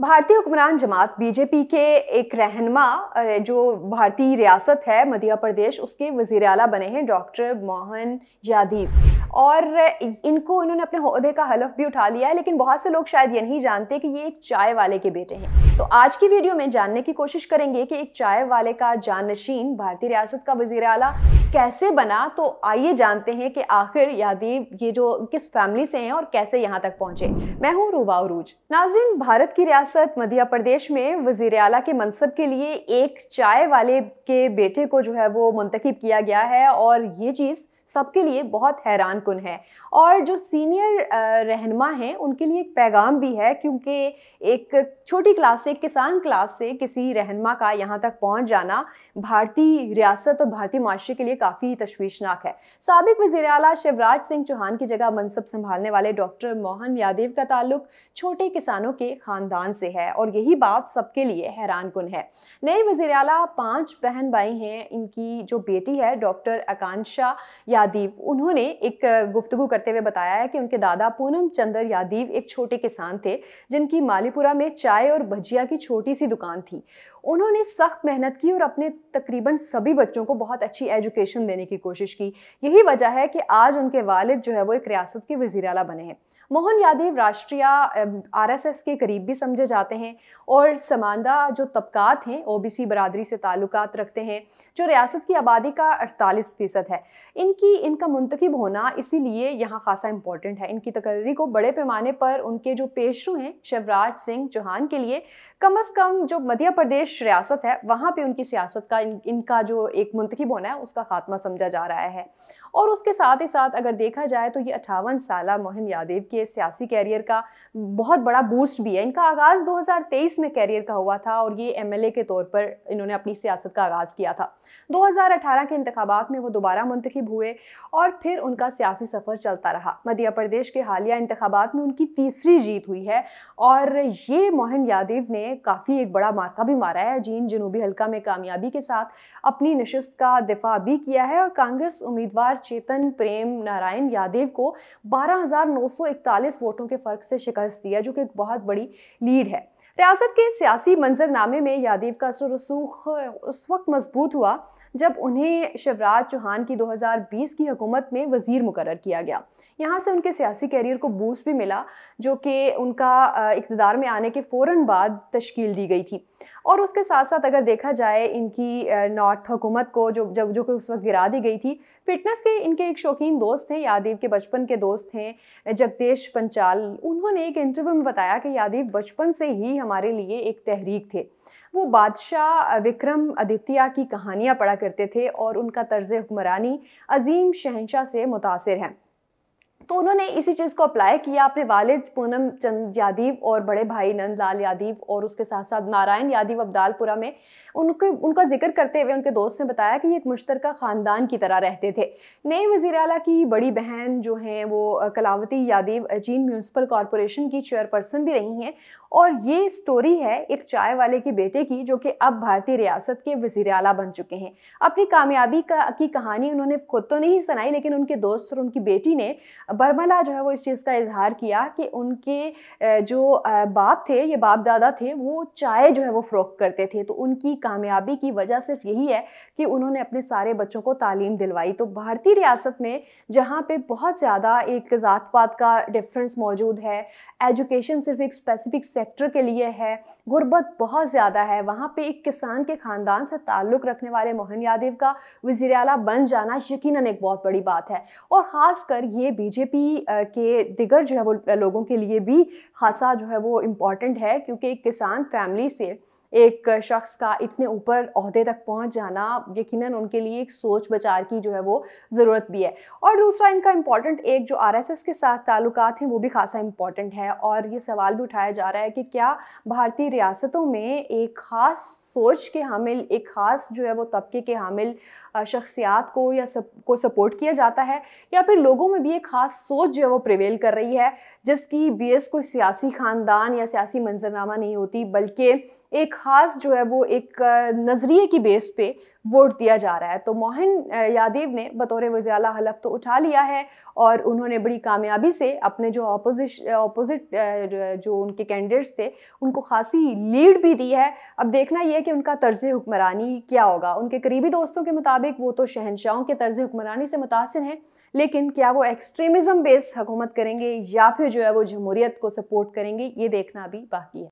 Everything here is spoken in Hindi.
भारतीय हुक्मरान जमात बीजेपी के एक रहनमा जो भारतीय रियासत है मध्य प्रदेश उसके वजीर अला बने हैं डॉक्टर मोहन यादीव और इनको इन्होंने अपने अहदे का हलफ भी उठा लिया है लेकिन बहुत से लोग शायद ये नहीं जानते कि ये एक चाय वाले के बेटे हैं तो आज की वीडियो में जानने की कोशिश करेंगे कि एक चाय वाले का जानशीन भारतीय रियासत का वजीर अला कैसे बना तो आइए जानते हैं कि आखिर यादीब ये जो किस फैमिली से हैं और कैसे यहाँ तक पहुँचे मैं हूँ रूबा उरूज नाजिन भारत की रियासत मध्य प्रदेश में वजीर अला के मनसब के लिए एक चाय वाले के बेटे को जो है वो मुंतखब किया गया है और ये चीज़ सबके लिए बहुत हैरान कन है और जो सीनियर रहनमा हैं उनके लिए एक पैगाम भी है क्योंकि एक छोटी क्लास से किसान क्लास से किसी रहनमा का यहाँ तक पहुँच जाना भारतीय रियासत और भारतीय माशरे के लिए काफ़ी तशवीशनाक है सबक वजी अला शिवराज सिंह चौहान की जगह मनसब संभालने वाले डॉक्टर मोहन यादव का ताल्लुक छोटे किसानों के ख़ानदान से है और यही बात सबके लिए हैरान कन है नए वजी अला पाँच बहन भाई हैं इनकी जो बेटी है डॉक्टर आकांक्षा यादीव उन्होंने एक गुफ्तु करते हुए बताया है कि उनके दादा पूनम चंद्र यादीव एक छोटे किसान थे जिनकी मालीपुरा में चाय और भजिया की छोटी सी दुकान थी उन्होंने सख्त मेहनत की और अपने तकरीबन सभी बच्चों को बहुत अच्छी एजुकेशन देने की कोशिश की यही वजह है कि आज उनके वालिद जो है वो एक रियासत के वजीर अला बने हैं मोहन यादव राष्ट्रीय आर के करीब भी समझे जाते हैं और समानदा जो तबकात हैं सी बरदरी से ताल्लुक रखते हैं जो रियासत की आबादी का अड़तालीस फ़ीसद है इनकी कि इनका मुंतखब होना इसीलिए यहाँ खासा इम्पॉर्टेंट है इनकी तकर्री को बड़े पैमाने पर उनके जो पेशरू हैं शिवराज सिंह चौहान के लिए कम अज़ कम जो मध्य प्रदेश रियासत है वहाँ पर उनकी सियासत का इन, इनका जो एक मुंतखब होना है उसका खात्मा समझा जा रहा है और उसके साथ ही साथ अगर देखा जाए तो ये अठावन साल मोहन यादव के सियासी कैरियर का बहुत बड़ा बूस्ट भी है इनका आगाज़ दो हज़ार तेईस में कैरियर का हुआ था और ये एम एल ए के तौर पर इन्होंने अपनी सियासत का आगाज़ किया था दो हज़ार अठारह के इंतबात में वो दोबारा मुंतखब हुए और फिर उनका सियासी सफ़र चलता रहा मध्य प्रदेश के हालिया इंतबात में उनकी तीसरी जीत हुई है और ये मोहन यादव ने काफ़ी एक बड़ा मार्का भी मारा है जीन जनूबी हल्का में कामयाबी के साथ अपनी नशस्त का दिफा भी किया है और कांग्रेस उम्मीदवार चेतन प्रेम नारायण यादव को बारह वोटों के फ़र्क से शिकस्त दिया जो कि एक बहुत बड़ी लीड है रियासत के सियासी मंजरनामे में यादव का असर रसूख उस वक्त मजबूत हुआ जब उन्हें शिवराज चौहान की अजीज़ की हुकूमत में वज़ीर मुकर किया गया यहाँ से उनके सियासी कैरियर को बूस्ट भी मिला जो कि उनका इकतदार में आने के फ़ौर बाद तश्कील दी गई थी और उसके साथ साथ अगर देखा जाए इनकी नॉर्थ हुकूमत को जो जब जो कि उस वक्त गिरा दी गई थी फिटनेस के इनके एक शौकीन दोस्त थे यादव के बचपन के दोस्त हैं जगदेश पंचाल उन्होंने एक इंटरव्यू में बताया कि यादव बचपन से ही हमारे लिए एक तहरीक थे वो बादशाह विक्रम आदित्य की कहानियाँ पढ़ा करते थे और उनका तर्ज हुक्मरानी अजीम शहनशाह से मुतासर है तो उन्होंने इसी चीज़ को अप्लाई किया अपने वालिद पूनम चंद यादव और बड़े भाई नंदलाल यादव और उसके साथ साथ नारायण यादव अब्दालपुरा में उनके उनका जिक्र करते हुए उनके दोस्त ने बताया कि ये एक मुश्तर ख़ानदान की तरह रहते थे नए वज़ी अला की बड़ी बहन जो हैं वो कलावती यादव चीन म्यूनसिपल कॉरपोरेशन की चेयरपर्सन भी रही हैं और ये स्टोरी है एक चाय वाले के बेटे की जो कि अब भारतीय रियासत के वज़ी अला बन चुके हैं अपनी कामयाबी का की कहानी उन्होंने खुद तो नहीं सुनाई लेकिन उनके दोस्त और उनकी बेटी ने बर्मला जो है वो इस चीज़ का इजहार किया कि उनके जो बाप थे ये बाप दादा थे वो चाय जो है वो फ़रोख करते थे तो उनकी कामयाबी की वजह सिर्फ यही है कि उन्होंने अपने सारे बच्चों को तालीम दिलवाई तो भारतीय रियासत में जहाँ पर बहुत ज़्यादा एक ज़ात पात का डिफरेंस मौजूद है एजुकेशन सिर्फ एक स्पेसिफिक सेक्टर के लिए है गुर्बत बहुत ज़्यादा है वहाँ पर एक किसान के ख़ानदान से ताल्लुक़ रखने वाले मोहन यादव का वजीर बन जाना यकीन एक बहुत बड़ी बात है और ख़ास कर ये बीजेपी बीजेपी के दिगर जो है वो लोगों के लिए भी खासा जो है वो इम्पॉर्टेंट है क्योंकि एक किसान फैमिली से एक शख्स का इतने ऊपर अहदे तक पहुंच जाना यकीनन उनके लिए एक सोच बचार की जो है वो ज़रूरत भी है और दूसरा इनका इम्पॉर्टेंट एक जो आरएसएस के साथ ताल्लुक हैं वो भी खासा इम्पॉर्टेंट है और ये सवाल भी उठाया जा रहा है कि क्या भारतीय रियासतों में एक ख़ास सोच के हामिल एक ख़ास जो है वो तबके के हामिल शख्सियात को या सब को सपोर्ट किया जाता है या फिर लोगों में भी एक ख़ास सोच जो है वो प्रिवेल कर रही है जिसकी बेस कोई सियासी ख़ानदान या सियासी मंजरनामा नहीं होती बल्कि एक ख़ास जो है वो एक नज़रिए की बेस पे वोट दिया जा रहा है तो मोहन यादव ने बतौर वजी हलफ तो उठा लिया है और उन्होंने बड़ी कामयाबी से अपने जो अपोजिश अपोजिट जो उनके कैंडिडेट्स थे उनको खासी लीड भी दी है अब देखना यह कि उनका तर्ज हुक्मरानी क्या होगा उनके करीबी दोस्तों के मुताबिक वो तो शहनशाहों के तर्ज हुक्मरानी से मुतासर हैं लेकिन क्या वो एक्सट्रीमिज़म बेस्ड हुकूमत करेंगे या फिर जो है वो जमहूरीत को सपोर्ट करेंगे ये देखना भी बाकी है